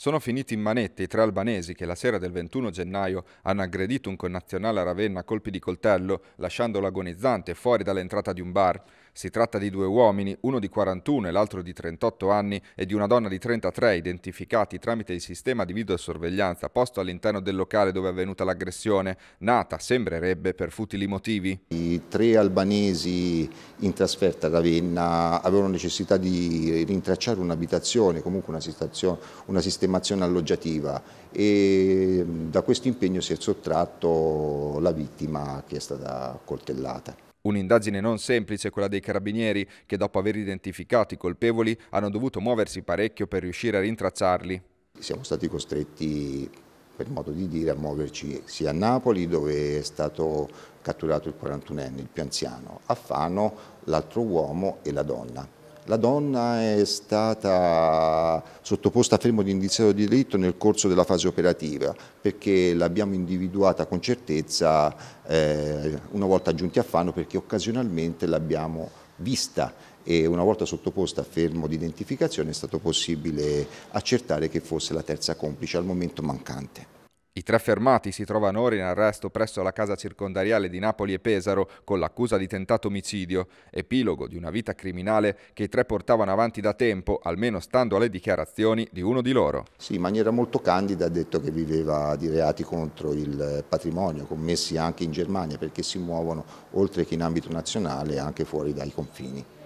sono finiti in manette i tre albanesi che la sera del 21 gennaio hanno aggredito un connazionale a Ravenna a colpi di coltello, lasciandolo agonizzante fuori dall'entrata di un bar. Si tratta di due uomini, uno di 41 e l'altro di 38 anni, e di una donna di 33 identificati tramite il sistema di videosorveglianza posto all'interno del locale dove è avvenuta l'aggressione, nata, sembrerebbe, per futili motivi. I tre albanesi in trasferta a Ravenna avevano necessità di rintracciare un'abitazione, comunque una, una sistemazione alloggiativa e da questo impegno si è sottratto la vittima che è stata coltellata. Un'indagine non semplice quella dei carabinieri che dopo aver identificato i colpevoli hanno dovuto muoversi parecchio per riuscire a rintracciarli. Siamo stati costretti, per modo di dire, a muoverci sia a Napoli dove è stato catturato il 41enne, il più anziano, a Fano l'altro uomo e la donna. La donna è stata sottoposta a fermo di indiziato di delitto nel corso della fase operativa perché l'abbiamo individuata con certezza eh, una volta giunti a Fano perché occasionalmente l'abbiamo vista e una volta sottoposta a fermo di identificazione è stato possibile accertare che fosse la terza complice al momento mancante. I tre fermati si trovano ora in arresto presso la casa circondariale di Napoli e Pesaro con l'accusa di tentato omicidio, epilogo di una vita criminale che i tre portavano avanti da tempo, almeno stando alle dichiarazioni di uno di loro. Sì, in maniera molto candida ha detto che viveva di reati contro il patrimonio, commessi anche in Germania perché si muovono oltre che in ambito nazionale anche fuori dai confini.